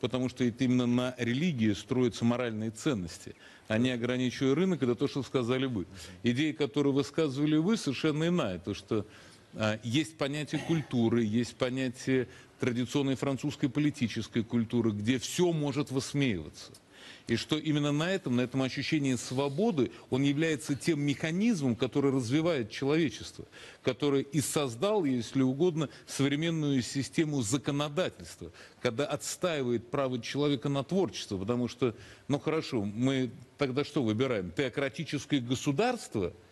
Потому что это именно на религии строятся моральные ценности. Они а ограничивают рынок, это то, что сказали вы. Идеи, которые высказывали вы, совершенно иная. То, что а, есть понятие культуры, есть понятие традиционной французской политической культуры, где все может высмеиваться. И что именно на этом, на этом ощущении свободы, он является тем механизмом, который развивает человечество, который и создал, если угодно, современную систему законодательства, когда отстаивает право человека на творчество, потому что, ну хорошо, мы тогда что выбираем? Теократическое государство –